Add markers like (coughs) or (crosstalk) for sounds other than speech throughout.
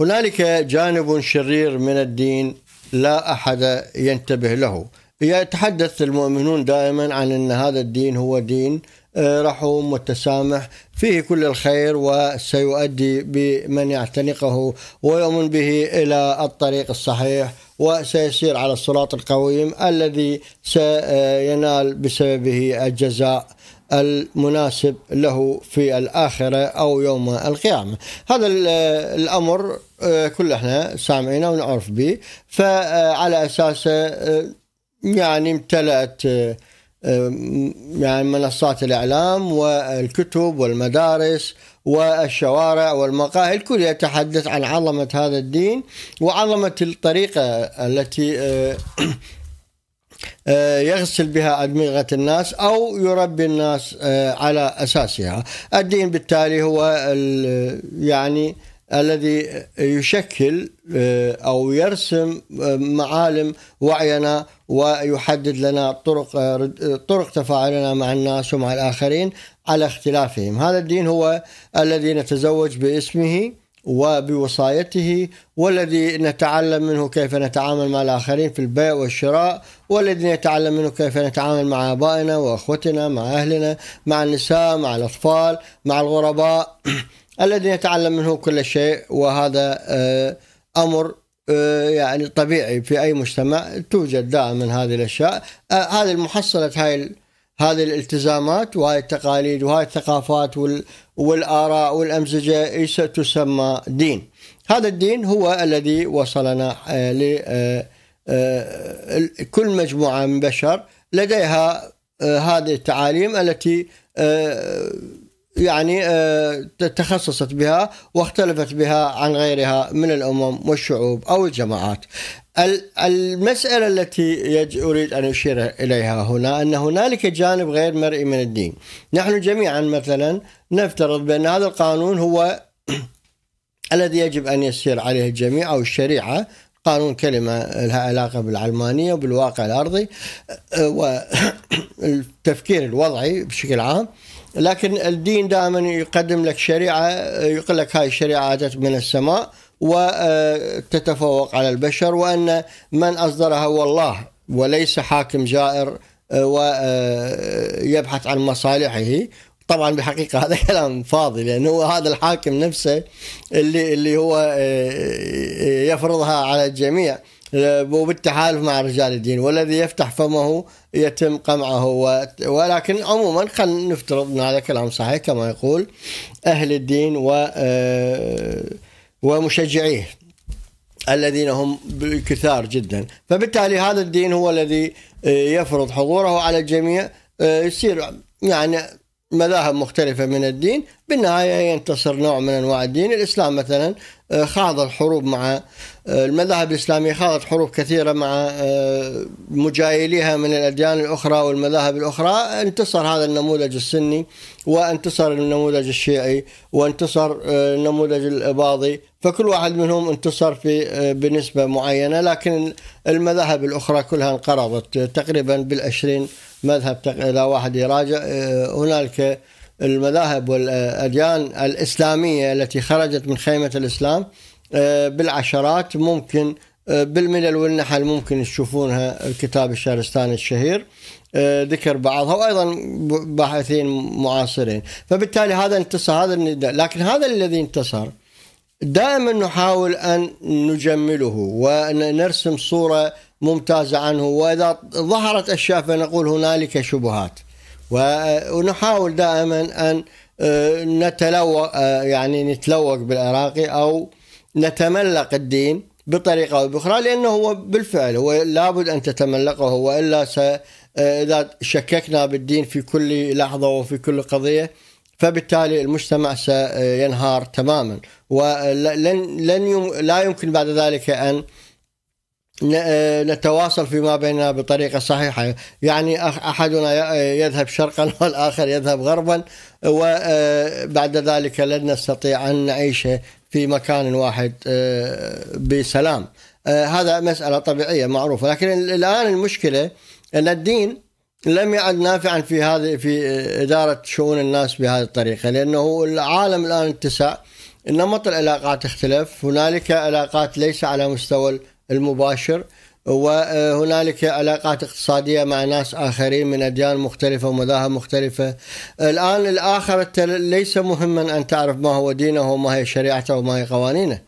هنالك جانب شرير من الدين لا احد ينتبه له يتحدث المؤمنون دائما عن ان هذا الدين هو دين آه، رحوم وتسامح فيه كل الخير وسيؤدي بمن يعتنقه ويؤمن به الى الطريق الصحيح وسيسير على الصراط القويم الذي سينال بسببه الجزاء المناسب له في الاخره او يوم القيامه. هذا الامر كل احنا سامعينه ونعرف به فعلى اساسه يعني امتلأت يعني منصات الاعلام والكتب والمدارس والشوارع والمقاهي الكل يتحدث عن عظمه هذا الدين وعظمه الطريقه التي يغسل بها أدمغة الناس أو يربي الناس على أساسها الدين بالتالي هو يعني الذي يشكل آه، او يرسم آه، معالم وعينا ويحدد لنا طرق آه، طرق تفاعلنا مع الناس ومع الاخرين على اختلافهم، هذا الدين هو الذي نتزوج باسمه وبوصايته والذي نتعلم منه كيف نتعامل مع الآخرين في البيع والشراء والذي نتعلم منه كيف نتعامل مع آبائنا وأخوتنا مع أهلنا مع النساء مع الأطفال مع الغرباء (clears throat) الذي يتعلم منه كل شيء وهذا آه، امر آه، يعني طبيعي في اي مجتمع توجد دائما هذه الاشياء آه، هذه المحصله هاي هذه الالتزامات وهاي التقاليد وهاي الثقافات والاراء والامزجه تسمى دين هذا الدين هو الذي وصلنا لكل مجموعه من بشر لديها هذه التعاليم التي يعني آه، تخصصت بها واختلفت بها عن غيرها من الامم والشعوب او الجماعات. المساله التي اريد ان اشير اليها هنا ان هنالك جانب غير مرئي من الدين. نحن جميعا مثلا نفترض بان هذا القانون هو (clears throat) الذي يجب ان يسير عليه الجميع او الشريعه قانون كلمة لها علاقة بالعلمانية وبالواقع الأرضي آه، والتفكير (coughs) الوضعي بشكل عام لكن الدين دائما يقدم لك شريعه يقول لك هاي الشريعه اتت من السماء وتتفوق على البشر وان من اصدرها هو الله وليس حاكم جائر آه، ويبحث آه، عن مصالحه طبعا بحقيقه هذا كلام فاضي لانه هو هذا الحاكم نفسه اللي اللي هو آه، يفرضها على الجميع آه، وبالتحالف مع رجال الدين والذي يفتح فمه يتم قمعه ولكن عموما خلينا نفترض ان هذا كلام صحيح كما يقول اهل الدين و آه، ومشجعيه الذين هم كثار جدا فبالتالي هذا الدين هو الذي آه، يفرض حضوره على الجميع يصير يعني مذاهب مختلفة من الدين بالنهاية ينتصر نوع من أنواع الدين الإسلام مثلا آه، خاض الحروب مع آه، المذاهب الإسلامية خاضت حروب كثيرة مع آه، مجايليها من الأديان الأخرى والمذاهب الأخرى انتصر هذا النموذج السني وانتصر النموذج الشيعي وانتصر النموذج الأباضي فكل واحد منهم انتصر في بنسبة معينة لكن المذاهب الأخرى كلها انقرضت تقريبا بالعشرين مذهب إذا واحد يراجع آه، هنالك المذاهب والأديان الإسلامية التي خرجت من خيمة الإسلام آه، بالعشرات ممكن آه، بالملل والنحل ممكن تشوفونها الكتاب الشهرستاني الشهير ذكر بعضها وايضا باحثين معاصرين فبالتالي هذا انتصر هذا النداء لكن هذا الذي انتصر دائما نحاول ان نجمله ونرسم صوره ممتازة عنه وإذا ظهرت أشياء فنقول هنالك شبهات ونحاول دائما أن آه، نتلوق آه، يعني نتلوق بالعراقي أو نتملق الدين بطريقة أو بأخرى لأنه هو بالفعل هو لابد أن تتملقه وإلا س... آه، إذا شككنا بالدين في كل لحظة وفي كل قضية فبالتالي المجتمع سينهار تماما ولن لن يم... لا يمكن بعد ذلك أن آه، نتواصل فيما بيننا بطريقة صحيحة يعني أحدنا آه، يذهب شرقا (laughs) والآخر يذهب غربا وبعد آه، ذلك لن نستطيع أن نعيش في مكان واحد بسلام هذا مسألة طبيعية معروفة لكن الآن المشكلة أن الدين لم يعد نافعا في هذه في إدارة شؤون الناس بهذه الطريقة لأنه العالم الآن اتسع نمط العلاقات اختلف هنالك علاقات ليس على مستوى المباشر وهنالك علاقات اقتصاديه مع ناس اخرين من اديان مختلفه ومذاهب مختلفه. الان الاخر ليس مهما ان تعرف ما هو دينه وما هي شريعته وما هي قوانينه.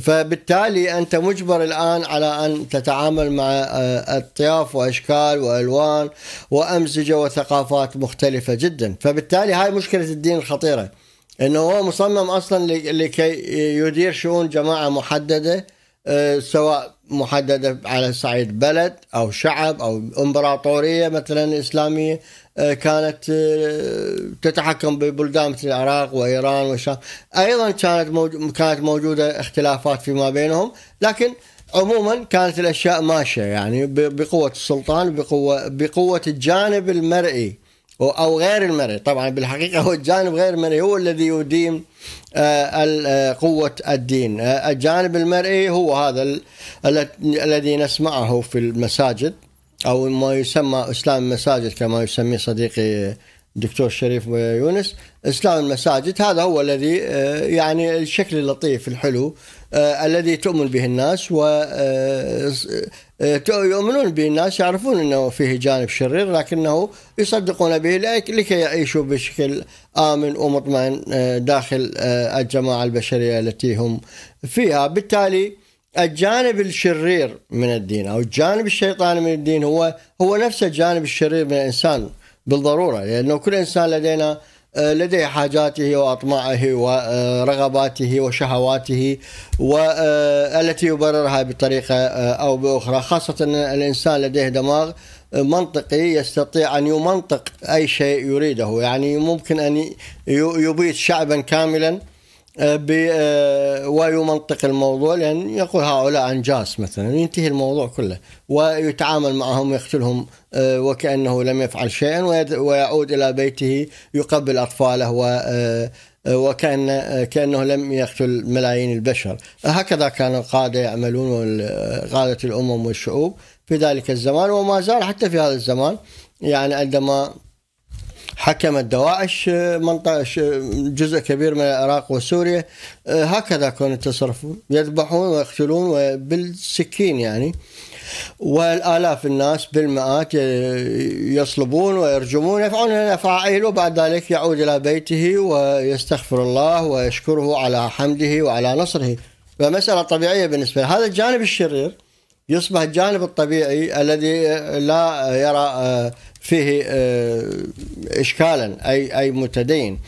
فبالتالي انت مجبر الان على ان تتعامل مع اطياف آه، واشكال والوان وامزجه وثقافات مختلفه جدا، فبالتالي هاي مشكله الدين الخطيره. انه هو مصمم اصلا لكي يدير شؤون جماعه محدده آه، سواء محددة على صعيد بلد أو شعب أو إمبراطورية مثلا إسلامية آه، كانت آه، تتحكم ببلدان مثل العراق وإيران والشام أيضا كانت كانت موجودة اختلافات فيما بينهم لكن عموما كانت الأشياء ماشية يعني بقوة السلطان بقوة بقوة الجانب المرئي أو غير المرئي طبعا بالحقيقة هو الجانب غير المرئي هو الذي يديم آه، آه، قوة الدين آه، الجانب المرئي هو هذا الذي نسمعه في المساجد أو ما يسمى إسلام المساجد كما يسميه صديقي دكتور شريف يونس اسلام المساجد هذا هو الذي آه، يعني الشكل اللطيف الحلو آه، الذي تؤمن به الناس و آه، يؤمنون به الناس يعرفون انه فيه جانب شرير لكنه يصدقون به لكي يعيشوا بشكل امن ومطمئن داخل الجماعه البشريه التي هم فيها بالتالي الجانب الشرير من الدين او الجانب الشيطاني من الدين هو هو نفس الجانب الشرير من الانسان بالضروره لانه كل انسان لدينا آه، لديه حاجاته واطماعه ورغباته وشهواته والتي آه، يبررها بطريقه آه، او باخرى خاصه ان الانسان لديه دماغ منطقي يستطيع ان يمنطق اي شيء يريده يعني ممكن ان يبيت شعبا كاملا آه، آه، ويو منطق الموضوع لأن يقول هؤلاء أنجاس مثلا ينتهي الموضوع كله ويتعامل معهم ويقتلهم آه، وكأنه لم يفعل شيئا ويعود إلى بيته يقبل أطفاله و وكان كانه لم يقتل ملايين البشر هكذا كان القاده يعملون قاده الامم والشعوب في ذلك الزمان وما زال حتى في هذا الزمان يعني عندما حكمت دواعش آه، منطقة آه، جزء كبير من العراق وسوريا آه، هكذا كانوا يتصرفون يذبحون ويقتلون بالسكين يعني والآلاف الناس بالمئات يصلبون ويرجمون يفعلون الأفاعيل وبعد ذلك يعود إلى بيته ويستغفر الله ويشكره على حمده وعلى نصره فمسألة طبيعية بالنسبة له هذا الجانب الشرير يصبح الجانب الطبيعي الذي لا يرى فيه آه، اشكالا اي اي متدين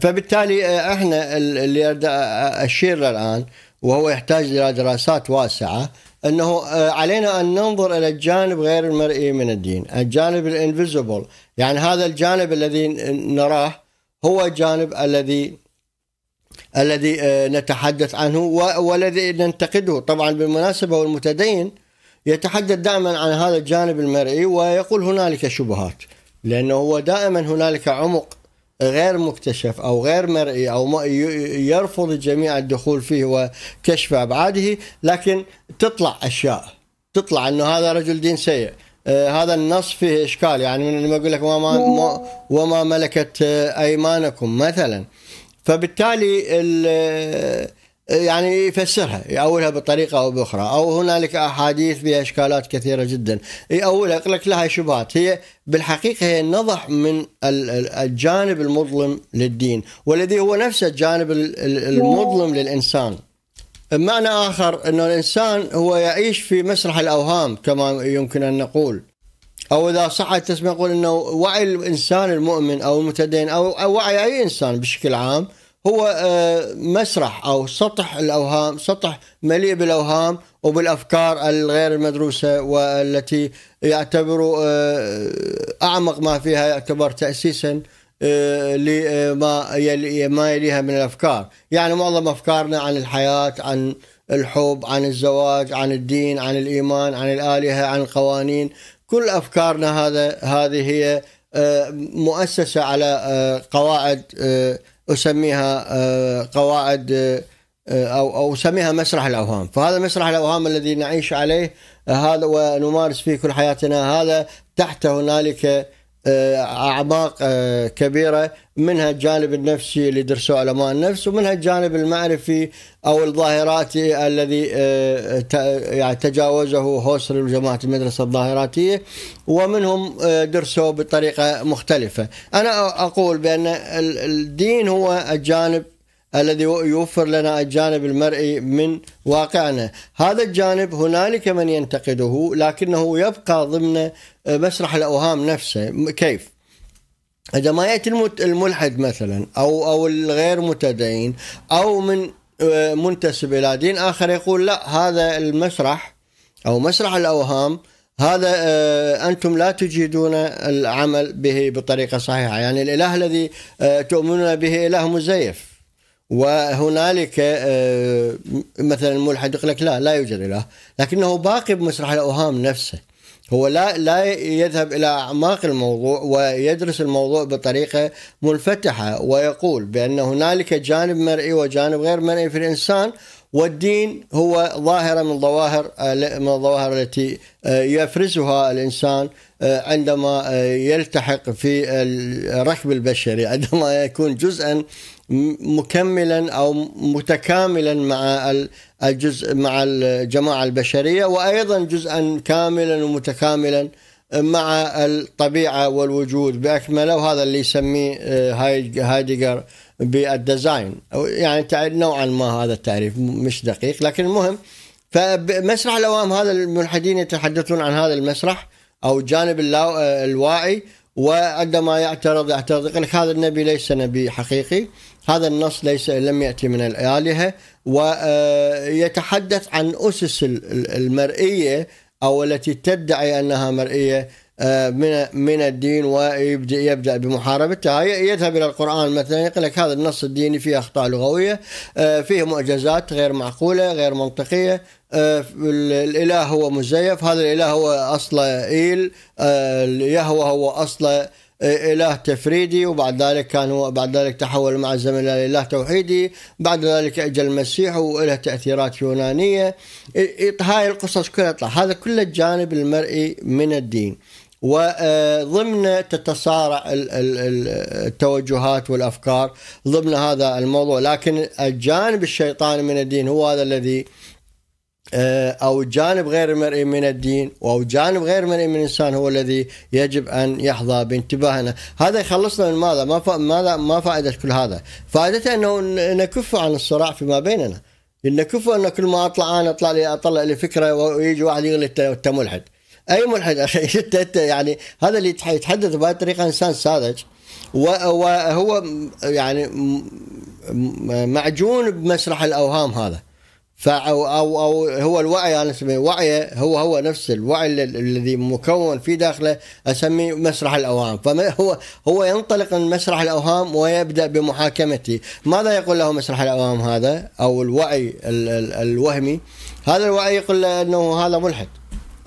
فبالتالي آه، احنا اللي اشير له الان وهو يحتاج الى دراسات واسعه انه آه، علينا ان ننظر الى الجانب غير المرئي من الدين، الجانب الانفيزبل، يعني هذا الجانب الذي نراه هو الجانب الذي الذي نتحدث عنه والذي ننتقده، طبعا بالمناسبه والمتدين يتحدث دائما عن هذا الجانب المرئي ويقول هنالك شبهات لأنه هو دائما هنالك عمق غير مكتشف او غير مرئي او يرفض الجميع الدخول فيه وكشف ابعاده لكن تطلع اشياء تطلع انه هذا رجل دين سيء آه هذا النص فيه اشكال يعني من لما اقول لك وما ما وما ملكت آه، ايمانكم مثلا فبالتالي يعني يفسرها يأولها بطريقة أو بأخرى أو هنالك أحاديث بأشكالات إشكالات كثيرة جدا يأولها يقول لك لها شبهات هي بالحقيقة هي نضح من الجانب المظلم للدين والذي هو نفسه الجانب المظلم للإنسان بمعنى آخر أن الإنسان هو يعيش في مسرح الأوهام كما يمكن أن نقول أو إذا صح التسمية يقول أنه وعي الإنسان المؤمن أو المتدين أو وعي أي إنسان بشكل عام هو آه، مسرح او سطح الاوهام سطح مليء بالاوهام وبالافكار الغير المدروسه والتي يعتبر آه، اعمق ما فيها يعتبر تاسيسا آه، لما ما يليها من الافكار، يعني معظم افكارنا عن الحياه، عن الحب، عن الزواج، عن الدين، عن الايمان، عن الالهه، عن القوانين، كل افكارنا هذا هذه هي مؤسسه على قواعد اسميها آه، قواعد آه، آه، او او اسميها مسرح الاوهام، فهذا مسرح الاوهام الذي نعيش عليه هذا ونمارس فيه كل حياتنا هذا تحت هنالك آه، اعماق آه، كبيره منها الجانب النفسي اللي درسوه علماء النفس ومنها الجانب المعرفي او الظاهراتي الذي آه، يعني تجاوزه هوسل وجماعه المدرسه الظاهراتيه ومنهم درسوه بطريقه مختلفه. انا اقول بان الدين هو الجانب الذي يوفر لنا الجانب المرئي من واقعنا هذا الجانب هنالك من ينتقده لكنه يبقى ضمن آه، مسرح الأوهام نفسه كيف؟ إذا ما يأتي الملحد مثلا أو أو الغير متدين أو من آه، منتسب إلى دين آخر يقول لا هذا المسرح أو مسرح الأوهام هذا آه، أنتم لا تجيدون العمل به بطريقة صحيحة يعني الإله الذي تؤمنون به إله مزيف وهنالك آه، مثلا الملحد يقول لك لا لا يوجد اله لكنه باقي بمسرح الاوهام نفسه هو لا لا يذهب الى اعماق الموضوع ويدرس الموضوع بطريقه منفتحه ويقول بان هنالك جانب مرئي وجانب غير مرئي في الانسان والدين هو ظاهره من ظواهر آه، من الظواهر التي آه، يفرزها الانسان عندما يلتحق في الركب البشري عندما يكون جزءا مكملا او متكاملا مع الجزء مع الجماعه البشريه وايضا جزءا كاملا ومتكاملا مع الطبيعه والوجود باكمله وهذا اللي يسميه آه، هايدجر بالديزاين يعني نوعا ما هذا التعريف مش دقيق لكن المهم فمسرح الاوام هذا الملحدين يتحدثون عن هذا المسرح او الجانب الواعي آه، وعندما يعترض يعترض يقول لك هذا النبي ليس نبي حقيقي هذا النص ليس لم يأتي من الآلهة ويتحدث عن أسس المرئية أو التي تدعي أنها مرئية آه، من من الدين ويبدا يبدا بمحاربتها يذهب الى القران مثلا يقول لك هذا النص الديني فيه اخطاء لغويه آه، فيه معجزات غير معقوله غير منطقيه آه، الاله هو مزيف هذا الاله هو اصله ايل يهوى هو اصله إله تفريدي وبعد ذلك هو بعد ذلك تحول مع الزمن إلى إله توحيدي بعد ذلك أجى المسيح وله تأثيرات يونانية هاي القصص كلها تطلع هذا كله الجانب المرئي من الدين وضمن آه، تتصارع التوجهات والافكار ضمن هذا الموضوع لكن الجانب الشيطاني من الدين هو هذا الذي آه، أو جانب غير مرئي من الدين أو جانب غير مرئي من الإنسان هو الذي يجب أن يحظى بانتباهنا هذا يخلصنا من ماذا ما, ماذا ما فائدة كل هذا فائدته أنه نكف عن الصراع فيما بيننا كفوا أنه كل ما أطلع أنا أطلع لي أطلع لي فكرة ويجي واحد يقول أنت ملحد أي ملحد أخي (laughs) أنت يعني هذا اللي يتحدث بهذه الطريقة إنسان ساذج وهو يعني معجون بمسرح الأوهام هذا فأو أو أو هو الوعي أنا أسميه وعيه هو هو نفس الوعي الذي مكون في داخله أسميه مسرح الأوهام فهو هو ينطلق من مسرح الأوهام ويبدأ بمحاكمته ماذا يقول له مسرح الأوهام هذا أو الوعي ال ال الوهمي هذا الوعي يقول له أنه هذا ملحد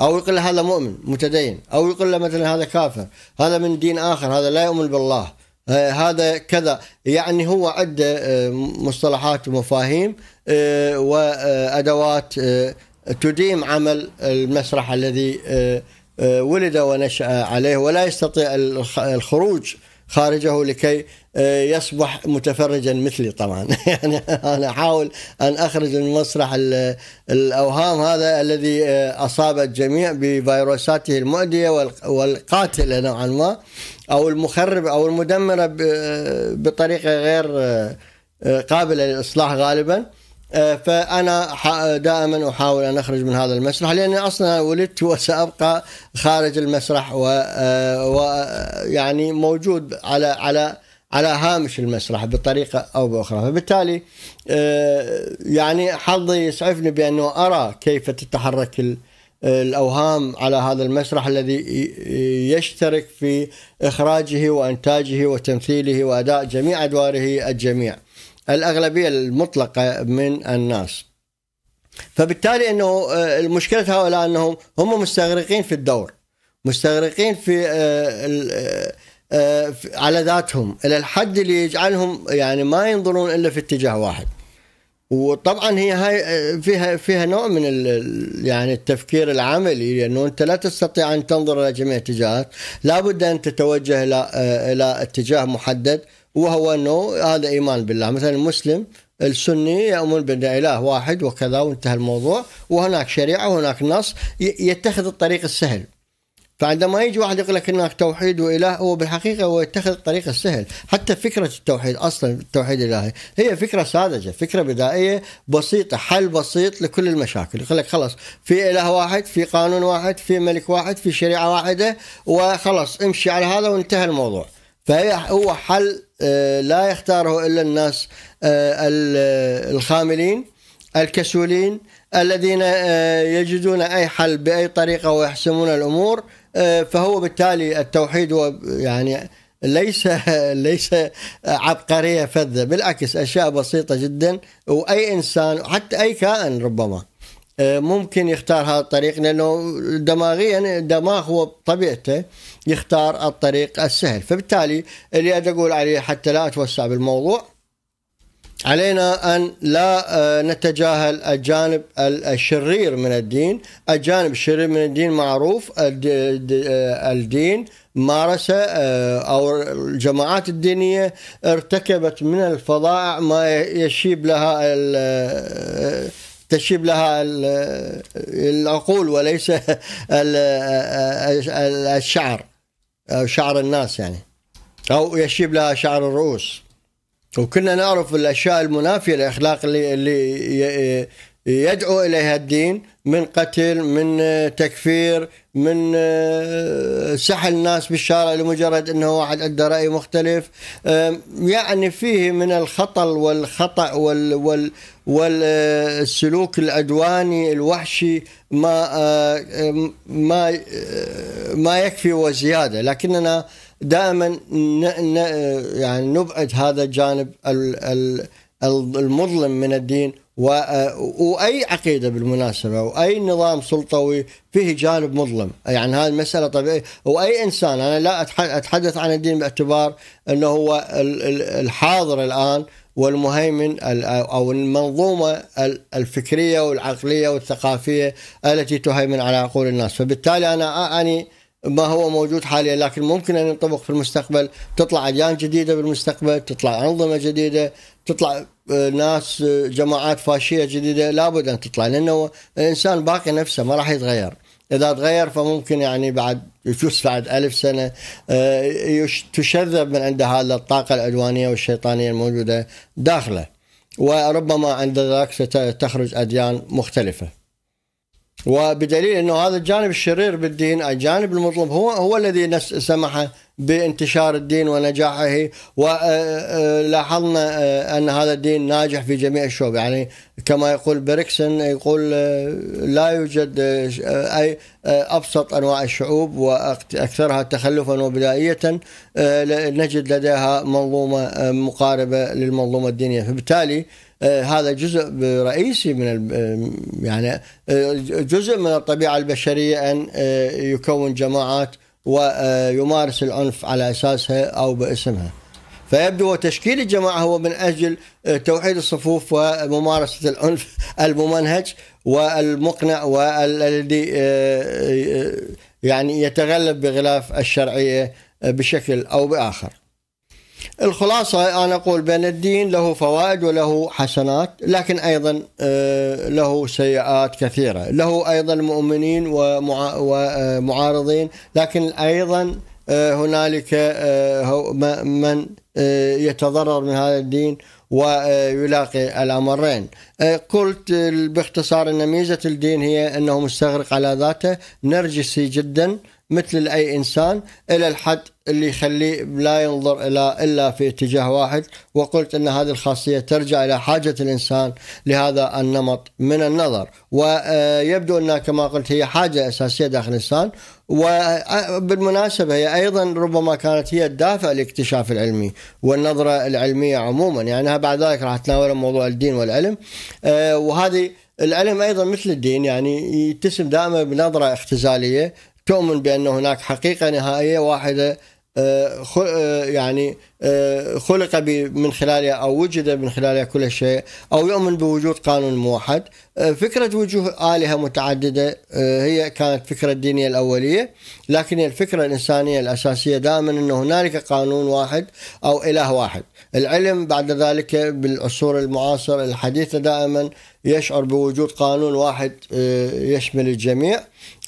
أو يقول له هذا مؤمن متدين أو يقول له مثلا هذا كافر هذا من دين آخر هذا لا يؤمن بالله آه، هذا كذا يعني هو عنده آه، مصطلحات ومفاهيم آه، وادوات تديم عمل المسرح الذي ولد ونشأ عليه ولا يستطيع الخروج خارجه لكي آه، يصبح متفرجا مثلي طبعا (laughs) يعني انا احاول ان اخرج من مسرح الاوهام هذا الذي آه، اصاب الجميع بفيروساته المؤذيه والقاتله نوعا ما او المخربه او المدمره آه، بطريقه غير قابله للاصلاح غالبا آه، فأنا دائما أحاول أن أخرج من هذا المسرح لأني أصلا ولدت وسأبقى خارج المسرح ويعني آه، آه، موجود على على على هامش المسرح بطريقة أو بأخرى فبالتالي يعني حظي يسعفني بأنه أرى كيف تتحرك الأوهام على هذا المسرح الذي يشترك في إخراجه وإنتاجه وتمثيله وأداء جميع أدواره الجميع الأغلبية المطلقة من الناس فبالتالي أنه آه، المشكلة هؤلاء أنهم هم مستغرقين في الدور مستغرقين آه، آه، في على ذاتهم إلى الحد اللي يجعلهم يعني ما ينظرون إلا في اتجاه واحد وطبعا هي هاي فيها فيها نوع من يعني التفكير العملي لانه انت لا تستطيع ان تنظر الى جميع الاتجاهات لابد ان تتوجه الى الى اتجاه محدد وهو انه هذا ايمان بالله مثلا المسلم السني يؤمن بان اله واحد وكذا وانتهى الموضوع وهناك شريعه وهناك نص يتخذ الطريق السهل فعندما يجي واحد يقول لك هناك توحيد واله هو بالحقيقه هو يتخذ الطريق السهل، حتى فكره التوحيد اصلا التوحيد الالهي هي فكره ساذجه، فكره بدائيه بسيطه، حل بسيط لكل المشاكل، يقول لك خلاص في اله واحد، في قانون واحد، في ملك واحد، في شريعه واحده وخلاص امشي على هذا وانتهى الموضوع. فهي هو حل آه، لا يختاره الا الناس آه، الخاملين الكسولين الذين آه، يجدون اي حل باي طريقه ويحسمون الامور فهو بالتالي التوحيد هو يعني ليس (laughs) ليس عبقريه فذه بالعكس اشياء بسيطه جدا واي انسان حتى اي كائن ربما ممكن يختار هذا الطريق لانه دماغيا الدماغ يعني هو بطبيعته يختار الطريق السهل فبالتالي اللي اقول عليه حتى لا اتوسع بالموضوع علينا ان لا آه، نتجاهل الجانب الشرير من الدين، الجانب الشرير من الدين معروف آه، الدين مارس آه، او الجماعات الدينيه ارتكبت من الفظائع ما يشيب لها تشيب لها العقول وليس الشعر أو شعر الناس يعني أو يشيب لها شعر الرؤوس وكنا نعرف الأشياء المنافية لأخلاق اللي, يدعو اليها الدين من قتل من آه، تكفير من آه، سحل الناس بالشارع لمجرد انه واحد عنده راي مختلف آه، يعني فيه من الخطل والخطا والسلوك العدواني الوحشي ما ما ما يكفي وزياده لكننا دائما يعني نبعد هذا الجانب المظلم من الدين آه، واي عقيده بالمناسبه واي نظام سلطوي فيه جانب مظلم، يعني هذه المساله طبيعيه، واي انسان انا لا اتحدث عن الدين باعتبار انه هو الحاضر الان والمهيمن او المنظومه الفكريه والعقليه والثقافيه التي تهيمن على عقول الناس، فبالتالي انا اني ما هو موجود حاليا لكن ممكن ان ينطبق في المستقبل تطلع اديان جديده بالمستقبل تطلع انظمه جديده تطلع آه، ناس آه، جماعات فاشيه جديده لابد ان تطلع لانه الانسان باقي نفسه ما راح يتغير اذا تغير فممكن يعني بعد يجوز بعد ألف سنه آه، تشذب من عند هذا الطاقه العدوانيه والشيطانيه الموجوده داخله وربما عند ذلك ستخرج اديان مختلفه وبدليل انه هذا الجانب الشرير بالدين الجانب المظلم هو هو الذي سمح بانتشار الدين ونجاحه ولاحظنا آه، آه، آه، ان هذا الدين ناجح في جميع الشعوب يعني كما يقول بريكسن يقول لا يوجد اي ابسط انواع الشعوب واكثرها تخلفا وبدائيه نجد لديها منظومه مقاربه للمنظومه الدينيه فبالتالي آه، هذا جزء رئيسي من آه، يعني آه، جزء من الطبيعه البشريه ان يكون جماعات ويمارس العنف على اساسها او باسمها. فيبدو تشكيل الجماعه هو من اجل توحيد الصفوف وممارسه العنف (laughs) الممنهج والمقنع والذي يعني يتغلب بغلاف الشرعيه بشكل او باخر. الخلاصة أنا أقول بأن الدين له فوائد وله حسنات لكن أيضا آه، له سيئات كثيرة له أيضا مؤمنين ومعارضين لكن أيضا آه، هنالك آه، من يتضرر من هذا الدين ويلاقي الامرين. قلت باختصار ان ميزه الدين هي انه مستغرق على ذاته نرجسي جدا مثل اي انسان الى الحد اللي يخليه لا ينظر الى الا في اتجاه واحد وقلت ان هذه الخاصيه ترجع الى حاجه الانسان لهذا النمط من النظر ويبدو انها كما قلت هي حاجه اساسيه داخل الانسان وبالمناسبه هي ايضا ربما كانت هي الدافع لاكتشاف العلمي والنظره العلميه عموما يعني بعد ذلك راح اتناول موضوع الدين والعلم آه، وهذه العلم ايضا مثل الدين يعني يتسم دائما بنظره اختزاليه تؤمن بان هناك حقيقه نهائيه واحده آه، آه، يعني آه، خلق من خلالها أو وجد من خلالها كل شيء أو يؤمن بوجود قانون موحد آه، فكرة وجوه آلهة متعددة آه، هي كانت فكرة الدينية الأولية لكن الفكرة الإنسانية الأساسية دائما أن هنالك قانون واحد أو إله واحد العلم بعد ذلك بالعصور المعاصرة الحديثة دائما يشعر بوجود قانون واحد يشمل الجميع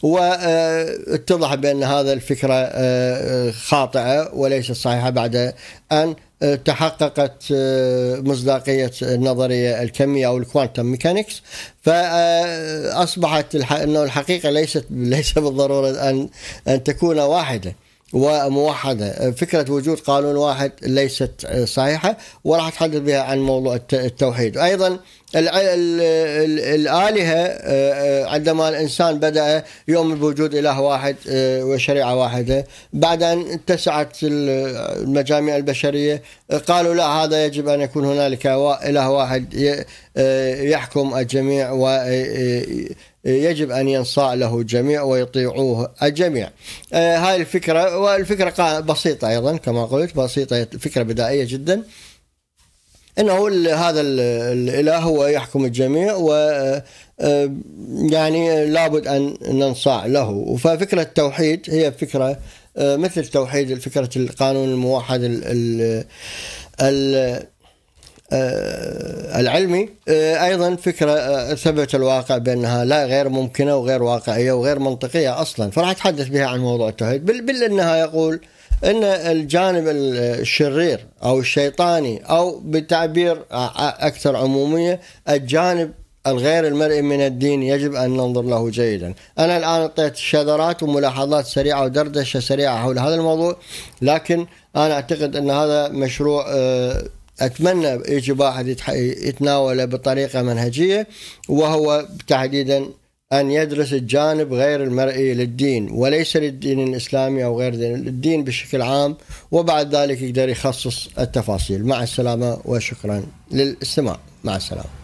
واتضح بأن هذا الفكرة خاطئة وليست صحيحة بعد ان آه، تحققت آه، مصداقية النظرية آه، الكمية أو الكوانتم ميكانيكس فأصبحت أنه الحقيقة ليست (laughs) ليس بالضرورة أن أن تكون واحدة وموحدة فكرة وجود قانون واحد ليست صحيحة وراح أتحدث بها عن موضوع التوحيد أيضا الآلهة آه، آه، عندما الإنسان بدأ يوم بوجود إله واحد آه، وشريعة واحدة بعد أن اتسعت المجاميع البشرية قالوا لا هذا يجب أن يكون هنالك إله واحد يحكم الجميع ويحكم يجب أن ينصاع له الجميع ويطيعوه الجميع آه، هاي الفكرة والفكرة بسيطة أيضا كما قلت بسيطة فكرة بدائية جدا انه هذا الاله هو يحكم الجميع و آه، آه، يعني لابد ان ننصاع له ففكره التوحيد هي فكره مثل توحيد فكره القانون الموحد ال ال آه، العلمي آه، ايضا فكره آه، ثبت الواقع بانها لا غير ممكنه وغير واقعيه وغير منطقيه اصلا فراح اتحدث بها عن موضوع التوحيد بالنهايه يقول ان الجانب الشرير او الشيطاني او بتعبير اكثر عموميه الجانب الغير المرئي من الدين يجب ان ننظر له جيدا. انا الان اعطيت شذرات وملاحظات سريعه ودردشه سريعه حول هذا الموضوع لكن انا اعتقد ان هذا مشروع أتمنى يجي واحد يتناوله بطريقة منهجية وهو تحديدا أن يدرس الجانب غير المرئي للدين وليس للدين الإسلامي أو غير دين الدين بشكل عام وبعد ذلك يقدر يخصص التفاصيل مع السلامة وشكرا للاستماع مع السلامة